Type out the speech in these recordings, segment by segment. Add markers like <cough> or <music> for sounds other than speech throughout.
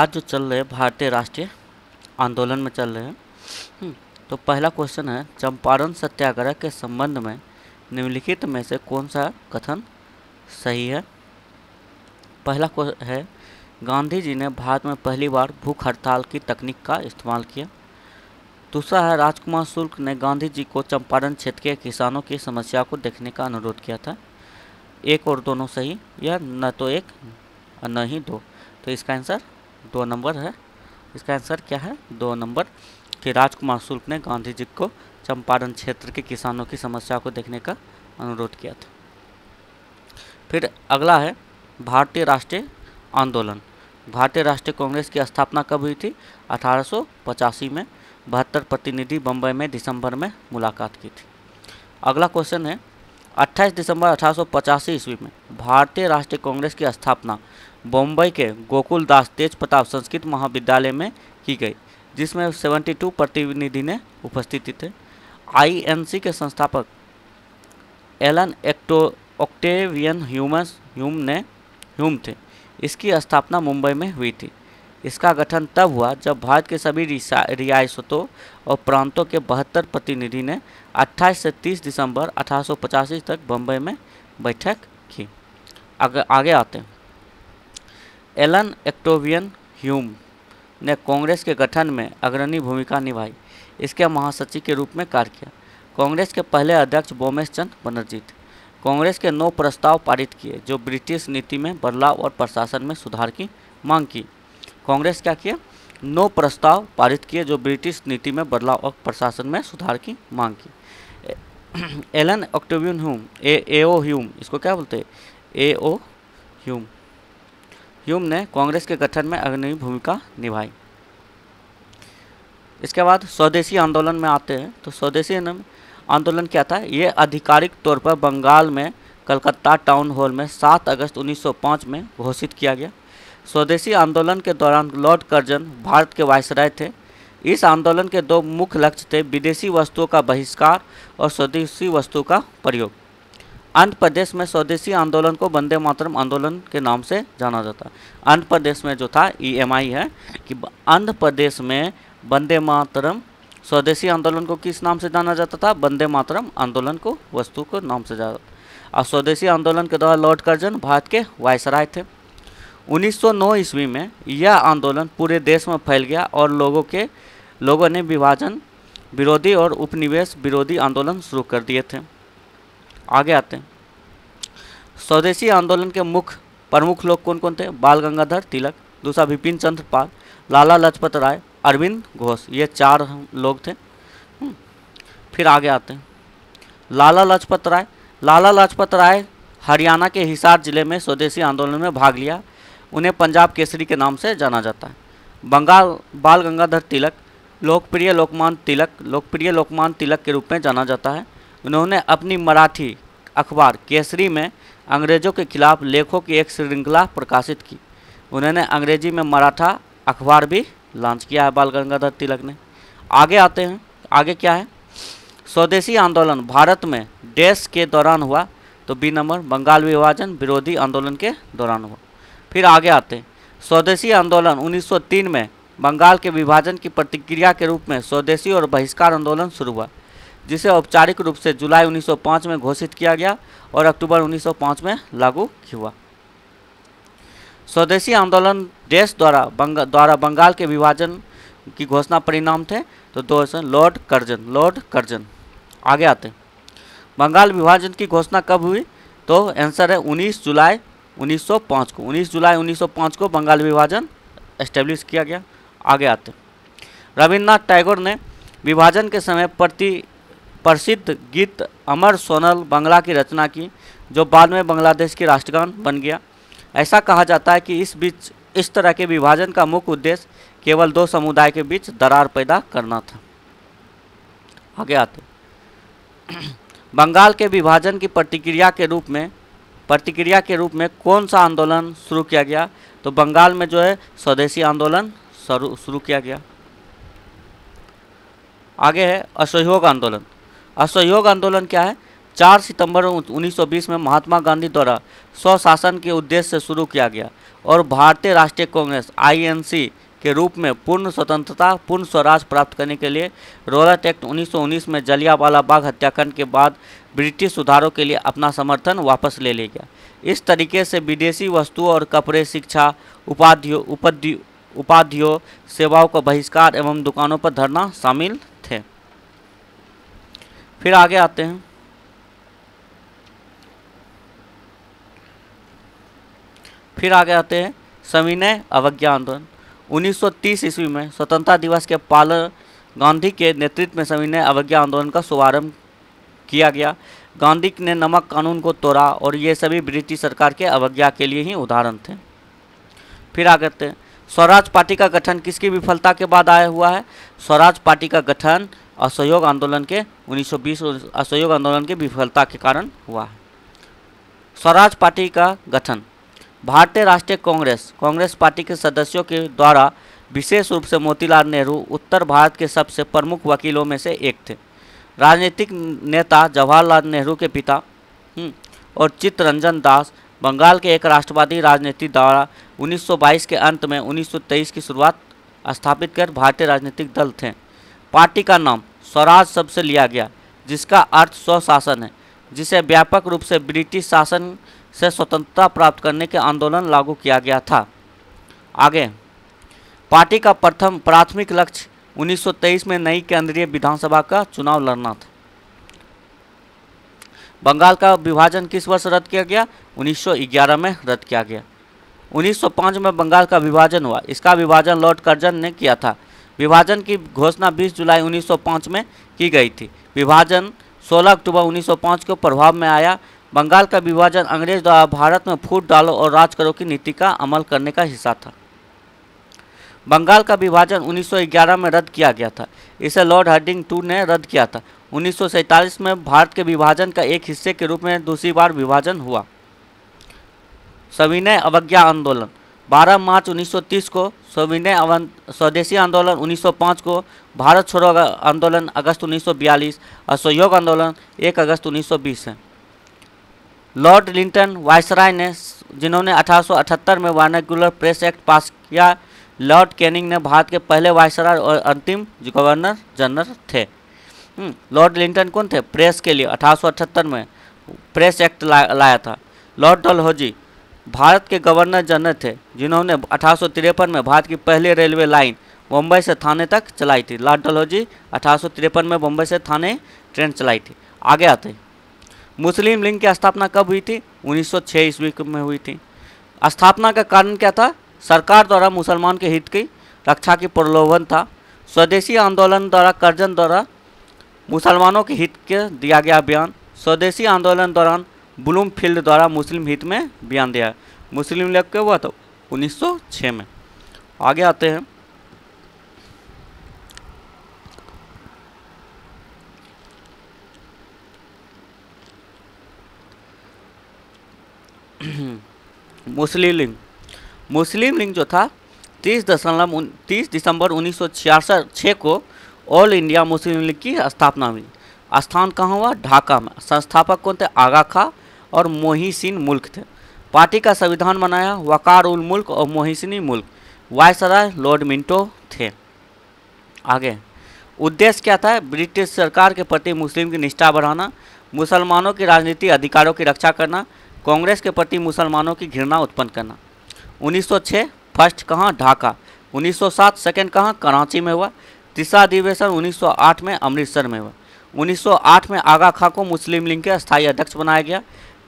आज जो चल रहे भारतीय राष्ट्रीय आंदोलन में चल रहे हैं हम्म, तो पहला क्वेश्चन है चंपारण सत्याग्रह के संबंध में निम्नलिखित में से कौन सा कथन सही है पहला क्वेश्चन है गांधी जी ने भारत में पहली बार भूख हड़ताल की तकनीक का इस्तेमाल किया दूसरा है राजकुमार शुल्क ने गांधी जी को चंपारण क्षेत्र के किसानों की समस्या को देखने का अनुरोध किया था एक और दोनों सही या न तो एक न ही दो तो इसका आंसर दो नंबर है इसका आंसर क्या है दो नंबर कि राजकुमार शुल्क ने गांधी जी को चंपारण क्षेत्र के किसानों की समस्या को देखने का अनुरोध किया था फिर अगला है भारतीय राष्ट्रीय आंदोलन भारतीय राष्ट्रीय कांग्रेस की स्थापना कब हुई थी अठारह में बहत्तर प्रतिनिधि बम्बई में दिसंबर में मुलाकात की थी अगला क्वेश्चन है 28 दिसंबर अठारह ईस्वी में भारतीय राष्ट्रीय कांग्रेस की स्थापना बम्बई के गोकुल दास तेज प्रताप संस्कृत महाविद्यालय में की गई जिसमें 72 प्रतिनिधि ने उपस्थित थे आईएनसी के संस्थापक एलन एक्टो ऑक्टेवियन ह्यूमस ह्यूम ने ह्यूम थे इसकी स्थापना मुंबई में हुई थी इसका गठन तब हुआ जब भारत के सभी रियासतों और प्रांतों के बहत्तर प्रतिनिधि ने अट्ठाईस से तीस दिसंबर अठारह तक बम्बई में बैठक की आगे आगे आते हैं एलन एक्टोवियन ह्यूम ने कांग्रेस के गठन में अग्रणी भूमिका निभाई इसके महासचिव के रूप में कार्य किया कांग्रेस के पहले अध्यक्ष बोमेश चंद बनर्जी थे कांग्रेस के नौ प्रस्ताव पारित किए जो ब्रिटिश नीति में बदलाव और प्रशासन में सुधार की मांग की कांग्रेस क्या किया नौ प्रस्ताव पारित किए जो ब्रिटिश नीति में बदलाव और प्रशासन में सुधार की मांग की <clears throat> Allan Octavian Hume A O Hume इसको क्या बोलते हैं ए ओ ह्यूम ह्यूम ने कांग्रेस के गठन में अग्रणी भूमिका निभाई इसके बाद स्वदेशी आंदोलन में आते हैं तो स्वदेशी आंदोलन क्या था ये आधिकारिक तौर पर बंगाल में कलकत्ता टाउन हॉल में 7 अगस्त 1905 में घोषित किया गया स्वदेशी आंदोलन के दौरान लॉर्ड कर्जन भारत के वायसराय थे इस आंदोलन के दो मुख्य लक्ष्य थे विदेशी वस्तुओं का बहिष्कार और स्वदेशी वस्तुओं का प्रयोग आंध्र प्रदेश में स्वदेशी आंदोलन को वंदे मातरम आंदोलन के नाम से जाना जाता है आंध्र प्रदेश में जो था ई e है कि आंध्र प्रदेश में वंदे मातरम स्वदेशी आंदोलन को किस नाम से जाना जाता था वंदे मातरम आंदोलन को वस्तु को नाम से जाना जाता और स्वदेशी आंदोलन के द्वारा लॉर्ड कर्जन भारत के वायसराय थे 1909 ईस्वी में यह आंदोलन पूरे देश में फैल गया और लोगों के लोगों ने विभाजन विरोधी और उपनिवेश विरोधी आंदोलन शुरू कर दिए थे आगे आते हैं स्वदेशी आंदोलन के मुख्य प्रमुख लोग कौन कौन थे बाल गंगाधर तिलक दूसरा विपिन चंद्र पाल लाला लाजपत राय अरविंद घोष ये चार लोग थे हम्म, फिर आगे आते हैं लाला लाजपत राय लाला लाजपत राय हरियाणा के हिसार जिले में स्वदेशी आंदोलन में भाग लिया उन्हें पंजाब केसरी के नाम से जाना जाता है बंगाल बाल गंगाधर तिलक लोकप्रिय लोकमान तिलक लोकप्रिय लोकमान तिलक के रूप में जाना जाता है उन्होंने अपनी मराठी अखबार केसरी में अंग्रेजों के खिलाफ लेखों की एक श्रृंखला प्रकाशित की उन्होंने अंग्रेजी में मराठा अखबार भी लॉन्च किया है बाल गंगाधर तिलक ने आगे आते हैं आगे क्या है स्वदेशी आंदोलन भारत में देश के दौरान हुआ तो बी नंबर बंगाल विभाजन विरोधी आंदोलन के दौरान हुआ फिर आगे आते हैं स्वदेशी आंदोलन 1903 में बंगाल के विभाजन की प्रतिक्रिया के रूप में स्वदेशी और बहिष्कार आंदोलन शुरू हुआ जिसे औपचारिक रूप से जुलाई 1905 में घोषित किया गया और अक्टूबर 1905 में लागू हुआ स्वदेशी आंदोलन देश द्वारा बंगा द्वारा बंगाल के विभाजन की घोषणा परिणाम थे तो दो लॉर्ड कर्जन लॉर्ड कर्जन आगे आते बंगाल विभाजन की घोषणा कब हुई तो आंसर है 19 जुलाई 1905 को 19 जुलाई 1905 को बंगाल विभाजन एस्टेब्लिश किया गया आगे आते रविन्द्रनाथ टैगोर ने विभाजन के समय प्रति प्रसिद्ध गीत अमर सोनल बंगला की रचना की जो बाद में बांग्लादेश की राष्ट्रगान बन गया ऐसा कहा जाता है कि इस बीच इस तरह के विभाजन का मुख्य उद्देश्य केवल दो समुदाय के बीच दरार पैदा करना था आगे आते <clears throat> बंगाल के विभाजन की प्रतिक्रिया के रूप में प्रतिक्रिया के रूप में कौन सा आंदोलन शुरू किया गया तो बंगाल में जो है स्वदेशी आंदोलन शुरू किया गया आगे है असहयोग आंदोलन असहयोग आंदोलन क्या है 4 सितंबर 1920 में महात्मा गांधी द्वारा स्वशासन के उद्देश्य से शुरू किया गया और भारतीय राष्ट्रीय कांग्रेस आईएनसी के रूप में पूर्ण स्वतंत्रता पूर्ण स्वराज प्राप्त करने के लिए रोलट एक्ट 1919 में जलियावाला बाग हत्याकांड के बाद ब्रिटिश सुधारों के लिए अपना समर्थन वापस ले लिया गया इस तरीके से विदेशी वस्तुओं और कपड़े शिक्षा उपाधियों उपाधियों सेवाओं का बहिष्कार एवं दुकानों पर धरना शामिल थे फिर आगे आते हैं फिर आगे आते हैं सविनय अवज्ञा आंदोलन 1930 ईस्वी में स्वतंत्रता दिवस के पालन गांधी के नेतृत्व में सविनय अवज्ञा आंदोलन का शुभारंभ किया गया गांधी ने नमक कानून को तोड़ा और ये सभी ब्रिटिश सरकार के अवज्ञा के लिए ही उदाहरण थे फिर आगे आते हैं स्वराज पार्टी का गठन किसकी विफलता के बाद आया हुआ है स्वराज पार्टी का गठन असहयोग आंदोलन के 1920 असहयोग आंदोलन की विफलता के कारण हुआ है स्वराज पार्टी का गठन भारतीय राष्ट्रीय कांग्रेस कांग्रेस पार्टी के सदस्यों के द्वारा विशेष रूप से मोतीलाल नेहरू उत्तर भारत के सबसे प्रमुख वकीलों में से एक थे राजनीतिक नेता जवाहरलाल नेहरू के पिता हम्म, और चित्तरंजन दास बंगाल के एक राष्ट्रवादी राजनीति द्वारा 1922 के अंत में 1923 की शुरुआत स्थापित कर भारतीय राजनीतिक दल थे पार्टी का नाम स्वराज शब्द से लिया गया जिसका अर्थ स्वशासन है जिसे व्यापक रूप से ब्रिटिश शासन से स्वतंत्रता प्राप्त करने के आंदोलन लागू किया गया था आगे पार्टी का प्रथम प्राथमिक लक्ष्य 1923 में नई केंद्रीय विधानसभा का चुनाव लड़ना था बंगाल का विभाजन किस वर्ष रद्द किया गया 1911 में रद्द किया गया 1905 में बंगाल का विभाजन हुआ इसका विभाजन लॉर्ड कर्जन ने किया था विभाजन की घोषणा 20 जुलाई 1905 में की गई थी विभाजन 16 अक्टूबर 1905 को प्रभाव में आया बंगाल का विभाजन अंग्रेज द्वारा भारत में फूट डालो और राज करो की नीति का अमल करने का हिस्सा था बंगाल का विभाजन 1911 में रद्द किया गया था इसे लॉर्ड हार्डिंग टू ने रद्द किया था उन्नीस में भारत के विभाजन का एक हिस्से के रूप में दूसरी बार विभाजन हुआ सविनय अवज्ञा आंदोलन 12 मार्च 1930 को सविनय स्वदेशी आंदोलन 1905 को भारत छोड़ो आंदोलन अगस्त 1942 असहयोग आंदोलन 1 अगस्त 1920 है लॉर्ड लिंटन वायसराय ने जिन्होंने 1878 में वानाकुलर प्रेस एक्ट पास किया लॉर्ड कैनिंग ने भारत के पहले वायसराय और अंतिम गवर्नर जनरल थे हम्म, लॉर्ड लिंटन कौन थे प्रेस के लिए अठारह में प्रेस एक्ट ला, लाया था लॉर्ड डलहौजी भारत के गवर्नर जनरल थे जिन्होंने अठारह में भारत की पहली रेलवे लाइन बम्बई से थाने तक चलाई थी लॉर्ड डलहौजी अठारह में बम्बई से थाने ट्रेन चलाई थी आगे आते मुस्लिम लीग की स्थापना कब हुई थी 1906 ईस्वी में हुई थी स्थापना का कारण क्या था सरकार द्वारा मुसलमान के हित की रक्षा की प्रलोभन था स्वदेशी आंदोलन द्वारा कर्जन द्वारा मुसलमानों के हित के दिया गया बयान स्वदेशी आंदोलन दौरान ब्लूम फील्ड द्वारा मुस्लिम हित में बयान दिया मुस्लिम लीग के हुआ था 1906 में आगे आते हैं <clears throat> मुस्लिम लीग मुस्लिम लीग जो था तीस दशमलव तीस दिसंबर उन्नीस सौ को ऑल इंडिया मुस्लिम लीग की स्थापना हुई स्थान कहाँ हुआ ढाका में संस्थापक कौन थे आगा खा और मोहिसिन मुल्क थे पार्टी का संविधान बनाया वकार उल मुल्क और मोहिसिनी मुल्क वायसराय लॉर्ड मिंटो थे आगे उद्देश्य क्या था ब्रिटिश सरकार के प्रति मुस्लिम की निष्ठा बढ़ाना मुसलमानों की राजनीति अधिकारों की रक्षा करना कांग्रेस के प्रति मुसलमानों की घृणा उत्पन्न करना 1906 फर्स्ट कहाँ ढाका 1907 सेकंड कहाँ कराची में हुआ तीसरा अधिवेशन 1908 में अमृतसर में हुआ 1908 में आगा खां को मुस्लिम लीग के स्थायी अध्यक्ष बनाया गया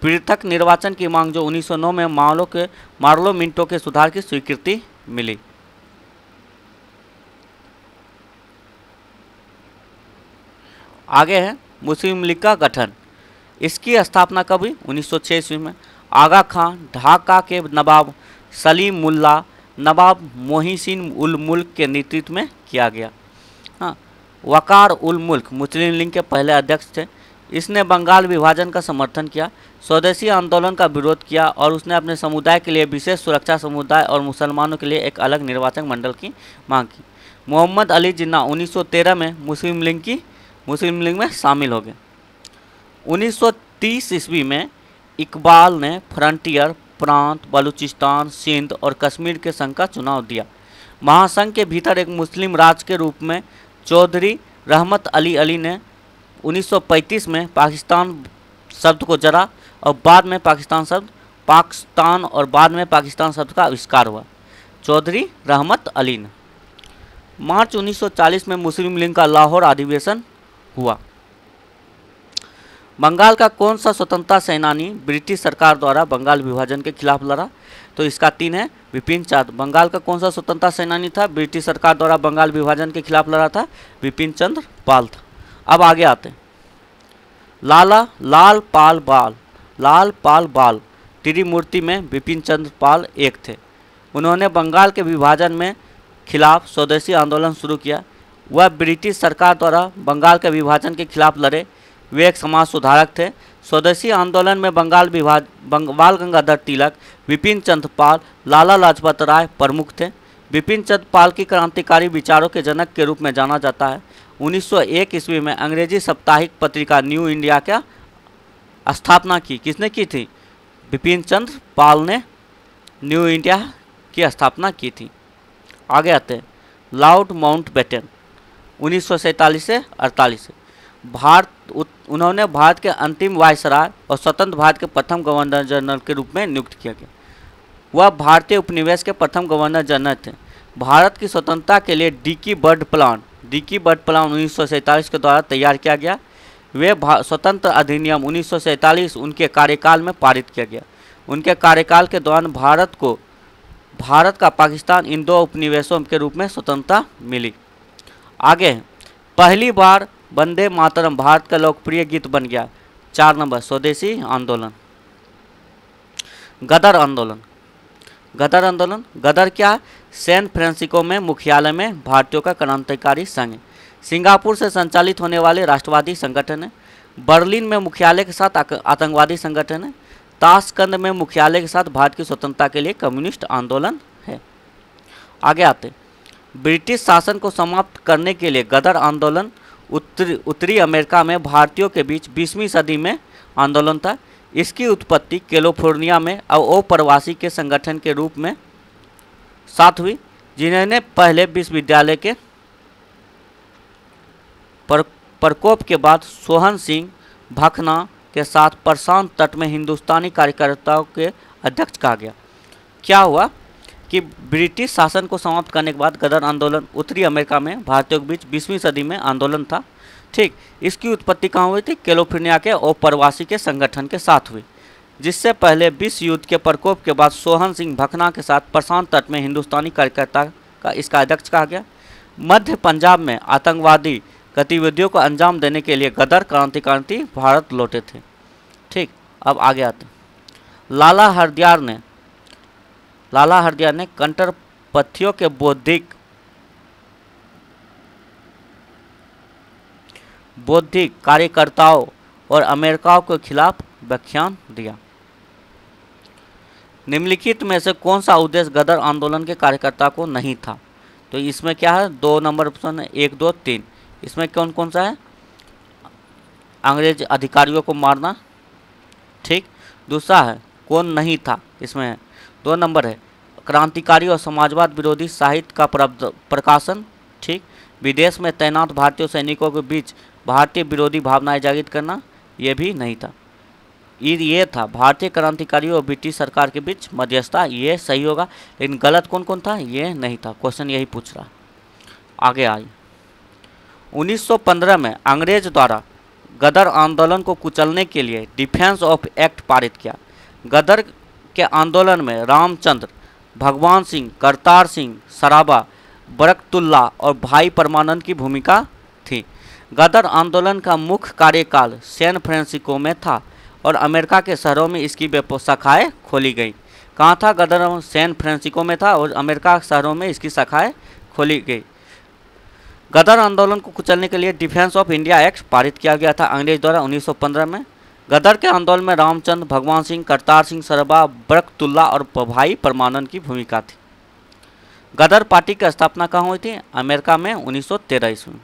पृथक निर्वाचन की मांग जो 1909 में मामलों के मार्लो मिंटो के सुधार की स्वीकृति मिली आगे है मुस्लिम लीग का गठन इसकी स्थापना कभी 1906 उन्नीस सौ ईस्वी में आगा खां ढाका के नवाब सलीम मुल्ला नवाब मोहिसिन उल मुल्क के नेतृत्व में किया गया वकार उल मुल्क मुस्लिम लीग के पहले अध्यक्ष थे इसने बंगाल विभाजन का समर्थन किया स्वदेशी आंदोलन का विरोध किया और उसने अपने समुदाय के लिए विशेष सुरक्षा समुदाय और मुसलमानों के लिए एक अलग निर्वाचन मंडल की मांग की मोहम्मद अली जिन्ना 1913 में मुस्लिम लीग की मुस्लिम लीग में शामिल हो गए 1930 ईस्वी में इकबाल ने फ्रंटियर प्रांत बलूचिस्तान सिंध और कश्मीर के संघ का चुनाव दिया महासंघ के भीतर एक मुस्लिम राज के रूप में चौधरी रहमत अली अली ने 1935 में पाकिस्तान शब्द को जरा और बाद में पाकिस्तान शब्द पाकिस्तान और बाद में पाकिस्तान शब्द का आविष्कार हुआ चौधरी रहमत अली ने मार्च 1940 में मुस्लिम लीग का लाहौर अधिवेशन हुआ बंगाल का कौन सा स्वतंत्रता सेनानी ब्रिटिश सरकार द्वारा बंगाल विभाजन के खिलाफ लड़ा तो इसका तीन है विपिन चंद बंगाल का कौन सा स्वतंत्रता सेनानी था ब्रिटिश सरकार द्वारा बंगाल विभाजन के खिलाफ लड़ा था विपिन चंद्र पाल था अब आगे आते हैं लाला लाल पाल बाल लाल पाल बाल त्रिमूर्ति में विपिन चंद्र पाल एक थे उन्होंने बंगाल के विभाजन में खिलाफ स्वदेशी आंदोलन शुरू किया वह ब्रिटिश सरकार द्वारा बंगाल के विभाजन के खिलाफ लड़े वे एक समाज सुधारक थे स्वदेशी आंदोलन में बंगाल विभाज बंग, बाल गंगाधर तिलक विपिन चंद पाल लाला लाजपत राय प्रमुख थे विपिन चंद पाल की क्रांतिकारी विचारों के जनक के रूप में जाना जाता है 1901 ईस्वी में अंग्रेजी साप्ताहिक पत्रिका न्यू इंडिया का स्थापना की किसने की थी विपिन चंद्र पाल ने न्यू इंडिया की स्थापना की थी आगे आते हैं लाउड माउंट बेटन उन्नीस से अड़तालीस भारत उन्होंने भारत के अंतिम वायसराय और स्वतंत्र भारत के प्रथम गवर्नर जनरल के रूप में नियुक्त किया गया वह भारतीय उपनिवेश के प्रथम गवर्नर जनरल थे भारत की स्वतंत्रता के लिए Dickie Bird Plan Dickie Bird Plan उन्नीस के द्वारा तैयार किया गया वे स्वतंत्र अधिनियम उन्नीस उनके कार्यकाल में पारित किया गया उनके कार्यकाल के दौरान भारत को भारत का पाकिस्तान इन दो उपनिवेशों के रूप में स्वतंत्रता मिली आगे पहली बार वंदे मातरम भारत का लोकप्रिय गीत बन गया चार नंबर स्वदेशी आंदोलन गदर आंदोलन गदर आंदोलन गदर क्या है सैन फ्रांसिको में मुख्यालय में भारतीयों का क्रांतिकारी संघ सिंगापुर से संचालित होने वाले राष्ट्रवादी संगठन है बर्लिन में मुख्यालय के साथ आतंकवादी संगठन है ताशकंद में मुख्यालय के साथ भारत की स्वतंत्रता के लिए कम्युनिस्ट आंदोलन है आगे आते ब्रिटिश शासन को समाप्त करने के लिए गदर आंदोलन उत्तर उत्तरी अमेरिका में भारतीयों के बीच बीसवीं सदी में आंदोलन था इसकी उत्पत्ति कैलिफोर्निया में अब अप्रवासी के संगठन के रूप में साथ हुई जिन्होंने पहले विश्वविद्यालय के पर, प्रकोप के बाद सोहन सिंह भखना के साथ प्रशांत तट में हिंदुस्तानी कार्यकर्ताओं के अध्यक्ष कहा गया क्या हुआ कि ब्रिटिश शासन को समाप्त करने के बाद गदर आंदोलन उत्तरी अमेरिका में भारतीयों के बीच बीसवीं सदी में आंदोलन था ठीक इसकी उत्पत्ति कहाँ हुई थी कैलिफोर्निया के औपरवासी के संगठन के साथ हुई जिससे पहले विश्व युद्ध के प्रकोप के बाद सोहन सिंह भखना के साथ प्रशांत तट में हिंदुस्तानी कार्यकर्ता का इसका अध्यक्ष कहा गया मध्य पंजाब में आतंकवादी गतिविधियों को अंजाम देने के लिए गदर क्रांतिकांति भारत लौटे थे ठीक अब आगे आते लाला हरदियार ने लाला हरदिया ने कंटरपथियों के बौद्धिक बौद्धिक कार्यकर्ताओं और अमेरिकाओं के खिलाफ व्याख्यान दिया निम्नलिखित में से कौन सा उद्देश्य गदर आंदोलन के कार्यकर्ता को नहीं था तो इसमें क्या है दो नंबर ऑप्शन है एक दो तीन इसमें कौन कौन सा है अंग्रेज अधिकारियों को मारना ठीक दूसरा है कौन नहीं था इसमें दो नंबर है क्रांतिकारी और समाजवाद विरोधी साहित्य का प्रकाशन ठीक विदेश में तैनात भारतीय सैनिकों के बीच भारतीय विरोधी भावनाएं जागृत करना ये भी नहीं था ये था भारतीय क्रांतिकारी और ब्रिटिश सरकार के बीच मध्यस्थता ये सही होगा लेकिन गलत कौन कौन था ये नहीं था क्वेश्चन यही पूछ रहा आगे आई 1915 में अंग्रेज द्वारा गदर आंदोलन को कुचलने के लिए डिफेंस ऑफ एक्ट पारित किया गदर के आंदोलन में रामचंद्र भगवान सिंह करतार सिंह सराबा बरकतुल्ला और भाई परमानंद की भूमिका थी गदर आंदोलन का मुख्य कार्यकाल सैन फ्रांसिस्को में था और अमेरिका के शहरों में इसकी शाखाएँ खोली गई कहाँ था गदर सैन फ्रांसिस्को में था और अमेरिका शहरों में इसकी शाखाएँ खोली गई गदर आंदोलन को कुचलने के लिए डिफेंस ऑफ इंडिया एक्ट पारित किया गया था अंग्रेज द्वारा 1915 में गदर के आंदोलन में रामचंद्र भगवान सिंह करतार सिंह सरबा बरकतुल्ला और भाई परमानंद की भूमिका थी गदर पार्टी की स्थापना कहाँ हुई थी अमेरिका में 1913 ईस्वी में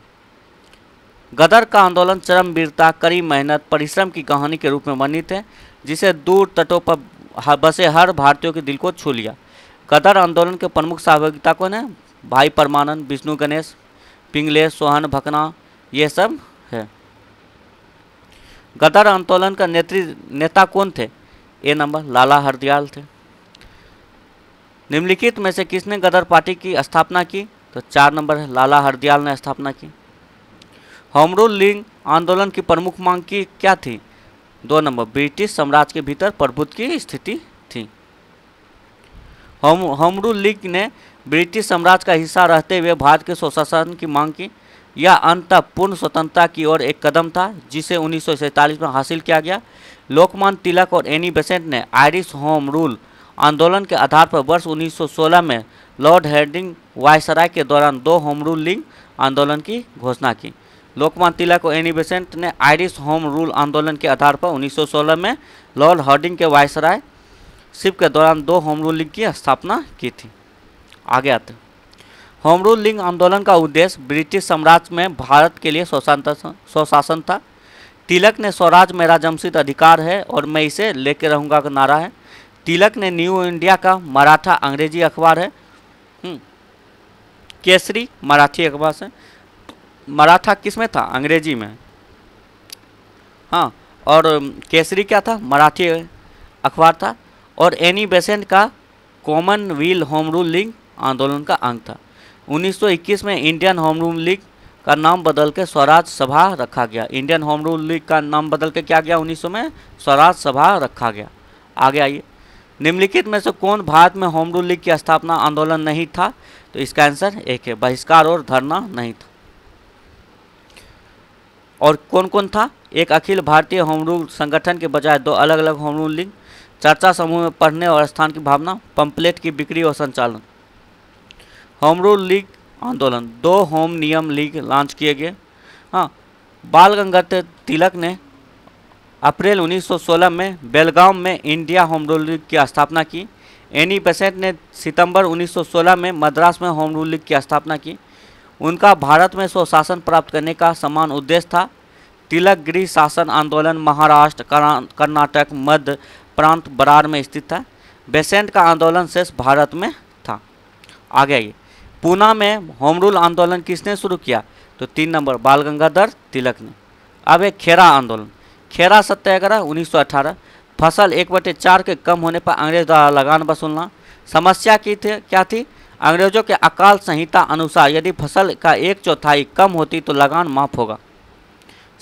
गदर का आंदोलन चरम वीरता कड़ी मेहनत परिश्रम की कहानी के रूप में वर्णित है जिसे दूर तटों पर बसे हर भारतीयों के दिल को छू लिया गदर आंदोलन के प्रमुख सहभागिता कौन है भाई परमानंद विष्णु गणेश पिंगले सोहन भकना ये सब गदर आंदोलन का नेत्री नेता कौन थे ए नंबर लाला हरदयाल थे निम्नलिखित में से किसने गदर पार्टी की स्थापना की तो चार नंबर है लाला हरदयाल ने स्थापना की होम लिंग आंदोलन की प्रमुख मांग की क्या थी दो नंबर ब्रिटिश साम्राज्य के भीतर प्रभुत्व की स्थिति थी होमरू लीग ने ब्रिटिश साम्राज्य का हिस्सा रहते हुए भारत के स्वशासन की मांग की यह अंत पूर्ण स्वतंत्रता की ओर एक कदम था जिसे उन्नीस में हासिल किया गया लोकमान तिलक और एनी बेसेंट ने आयरिश होम रूल आंदोलन के आधार पर वर्ष 1916 में लॉर्ड हेडिंग वायसराय के दौरान दो होम रूल लिंग आंदोलन की घोषणा की लोकमान तिलक और एनी बेसेंट ने आयरिश होम रूल आंदोलन के आधार पर 1916 में लॉर्ड हर्डिंग के वायसराय शिप के दौरान दो होम रूल लिंग की स्थापना की थी आगे आते होम रूल लिंग आंदोलन का उद्देश्य ब्रिटिश साम्राज्य में भारत के लिए स्वशासन था तिलक ने स्वराज मेरा जमशीद अधिकार है और मैं इसे लेके रहूँगा का नारा है तिलक ने न्यू इंडिया का मराठा अंग्रेजी अखबार है हम्म, केसरी मराठी अखबार से मराठा किस में था अंग्रेजी में हाँ और केसरी क्या था मराठी अखबार था और एनी बेसेंट का Commonweal home rule league आंदोलन का अंग था 1921 में इंडियन होम रूल लीग का नाम बदल के स्वराज सभा रखा गया इंडियन होम रूल लीग का नाम बदल के क्या गया 1900 में स्वराज सभा रखा गया आगे आइए निम्नलिखित में से कौन भारत में होम रूल लीग की स्थापना आंदोलन नहीं था तो इसका आंसर एक है बहिष्कार और धरना नहीं था और कौन कौन था एक अखिल भारतीय होम रूल संगठन के बजाय दो अलग अलग होम रूल लीग चर्चा समूह में पढ़ने और स्थान की भावना पंपलेट की बिक्री और संचालन होम रूल लीग आंदोलन दो होम नियम लीग लॉन्च किए गए हाँ बाल गंगाधर तिलक ने अप्रैल 1916 में बेलगाम में इंडिया होम रूल लीग की स्थापना की एनी बसेंट ने सितंबर 1916 में मद्रास में होम रूल लीग की स्थापना की उनका भारत में स्वशासन प्राप्त करने का समान उद्देश्य था तिलक गृह शासन आंदोलन महाराष्ट्र कर्नाटक मध्य प्रांत बरार में स्थित था बेसेंट का आंदोलन शेष भारत में था आगे आइए पूना में होम रूल आंदोलन किसने शुरू किया तो तीन नंबर बाल गंगाधर तिलक ने अब एक खेरा आंदोलन खेरा सत्याग्रह 1918 फसल एक बटे चार के कम होने पर अंग्रेज द्वारा लगान वसूलना समस्या की थी क्या थी अंग्रेजों के अकाल संहिता अनुसार यदि फसल का एक चौथाई कम होती तो लगान माफ होगा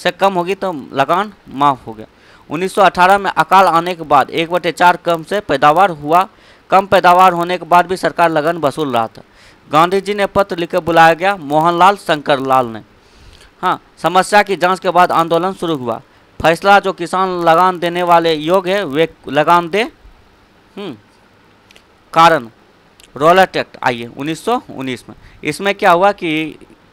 से कम होगी तो लगान माफ हो गया 1918 में अकाल आने के बाद एक बटे चार कम से पैदावार हुआ कम पैदावार होने के बाद भी सरकार लगन वसूल रहा था गांधी जी ने पत्र लिखकर बुलाया गया मोहनलाल शंकरलाल ने हाँ समस्या की जांच के बाद आंदोलन शुरू हुआ फैसला जो किसान लगान देने वाले योग है वे लगान दे हम्म, कारण रोलट एक्ट आइए 1919 में इसमें क्या हुआ कि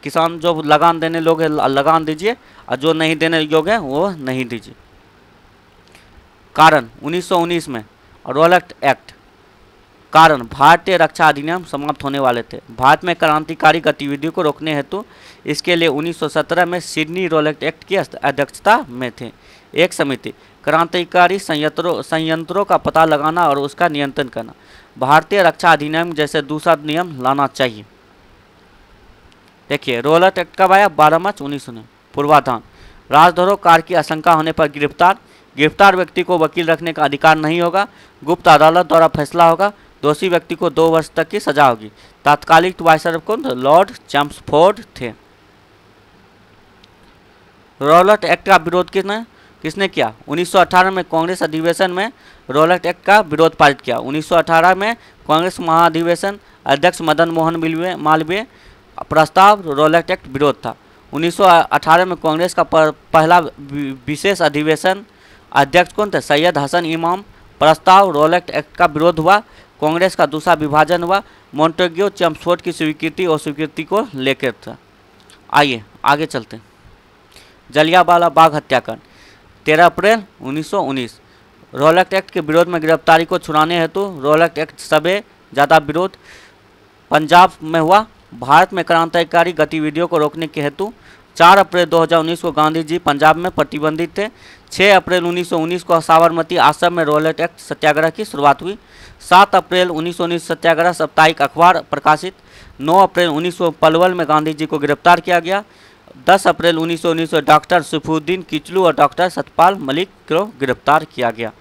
किसान जो लगान देने लोग हैं लगान दीजिए और जो नहीं देने योग्य है वो नहीं दीजिए कारण 1919 में रोलट एक्ट कारण भारतीय रक्षा अधिनियम समाप्त होने वाले थे भारत में क्रांतिकारी गतिविधियों को रोकने हेतु इसके लिए 1917 में सिडनी रोलेक्ट एक्ट की अध्यक्षता में थे एक समिति क्रांतिकारी संयंत्रों संयंत्रों का पता लगाना और उसका नियंत्रण करना भारतीय रक्षा अधिनियम जैसे दूसरा नियम लाना चाहिए देखिए रोलेट एक्ट कब आया बारह मार्च उन्नीस सौ पूर्वाधान राजधरो कार की आशंका होने पर गिरफ्तार गिरफ्तार व्यक्ति को वकील रखने का अधिकार नहीं होगा गुप्त अदालत द्वारा फैसला होगा दोषी व्यक्ति को दो वर्ष तक की सजा होगी तात्कालिक वाइसरफ कौन थे लॉर्ड चैम्सफोर्ड थे रोलट एक्ट का विरोध किसने किसने किया 1918 में कांग्रेस अधिवेशन में रोलट एक्ट का विरोध पारित किया 1918 में कांग्रेस महाधिवेशन अध्यक्ष मदन मोहन मालवीय प्रस्ताव रोलट एक्ट विरोध था 1918 में कांग्रेस का पहला विशेष अधिवेशन अध्यक्ष कौन थे सैयद हसन इमाम प्रस्ताव रोलेक्ट एक्ट का विरोध हुआ कांग्रेस का दूसरा विभाजन हुआ मोन्टेग्यो चम्पसोट की स्वीकृति और स्वीकृति को लेकर था आइए आगे चलते जलियावाला बाग हत्याकांड तेरह अप्रैल 1919 रोलक्ट एक्ट के विरोध में गिरफ्तारी को छुड़ाने हेतु रोलक्ट एक्ट सबे ज़्यादा विरोध पंजाब में हुआ भारत में क्रांतिकारी गतिविधियों को रोकने के हेतु 4 अप्रैल 2019 को गांधी जी पंजाब में प्रतिबंधित थे 6 अप्रैल 1919 को साबरमती आश्रम में रोलेट एक्ट सत्याग्रह की शुरुआत हुई 7 अप्रैल 1919 सत्याग्रह साप्ताहिक अखबार प्रकाशित 9 अप्रैल 1900 पलवल में गांधी जी को गिरफ्तार किया गया 10 अप्रैल 1919 में डॉक्टर सुफुद्दीन किचलू और डॉक्टर सतपाल मलिक को गिरफ्तार किया गया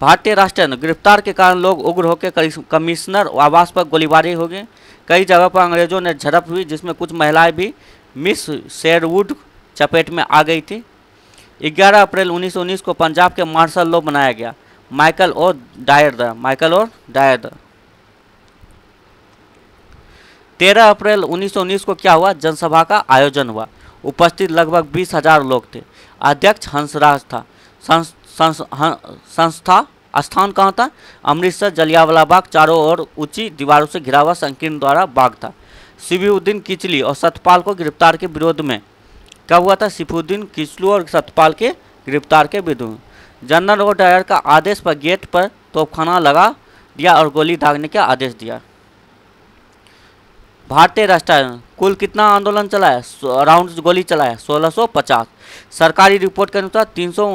भारतीय राष्ट्रीय गिरफ्तार के कारण लोग उग्र होकर कमिश्नर आवास पर गोलीबारी हो गई कई जगह पर अंग्रेजों ने झड़प हुई जिसमें कुछ महिलाएं भी मिस शेरवुड चपेट में आ गई थी 11 अप्रैल 1919 को पंजाब के मार्शल लॉ बनाया गया माइकल और डायर द माइकल और डायर द 13 अप्रैल 1919 को क्या हुआ जनसभा का आयोजन हुआ उपस्थित लगभग बीस हजार लोग थे अध्यक्ष हंसराज था संस्था स्थान कहाँ था अमृतसर जलियावाला बाग चारों ओर ऊंची दीवारों से घिरा हुआ संकीर्ण द्वारा बाग था शिवीउद्दीन किचली और सतपाल को गिरफ्तार के विरोध में कब हुआ था सिफुद्दीन किचलू और सतपाल के गिरफ्तार के विरुद्ध जनरल और डायर का आदेश पर गेट पर तोपखाना लगा दिया और गोली दागने का आदेश दिया भारतीय राष्ट्रायन कुल कितना आंदोलन चलाया राउंड गोली चलाया है 1650 सरकारी रिपोर्ट के अनुसार तीन सौ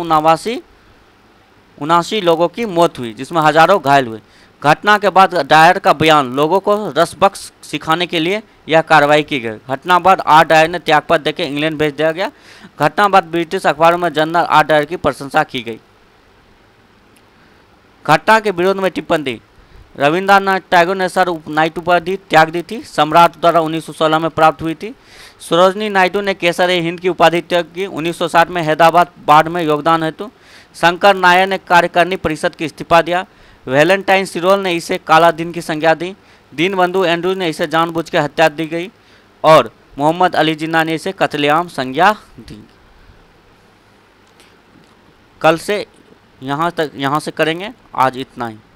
उनासी लोगों की मौत हुई जिसमें हजारों घायल हुए घटना के बाद डायर का बयान लोगों को रसबक्स सिखाने के लिए यह कार्रवाई की गई घटना बाद आर डायर ने त्यागपत्र देकर इंग्लैंड भेज दिया गया घटना बाद ब्रिटिश अखबारों में जनरल आर डायर की प्रशंसा की गई घटना के विरोध में टिप्पणी दी रविंद्रनाथ टैगोर ने सर नाइट उपाधि त्याग दी थी सम्राट द्वारा 1916 में प्राप्त हुई थी सरोजनी नायडू ने केसर ए हिंद की उपाधि त्याग की 1960 में हैदराबाद बाढ़ में योगदान हेतु शंकर नायर ने कार्यकारिणी परिषद की इस्तीफा दिया वैलेंटाइन सिरोल ने इसे काला दिन की संज्ञा दी दीन बंधु एंड्रूज ने इसे जानबूझ के हत्या दी गई और मोहम्मद अली जिन्ना ने इसे कतलेआम संज्ञा दी कल से यहाँ तक यहाँ से करेंगे आज इतना ही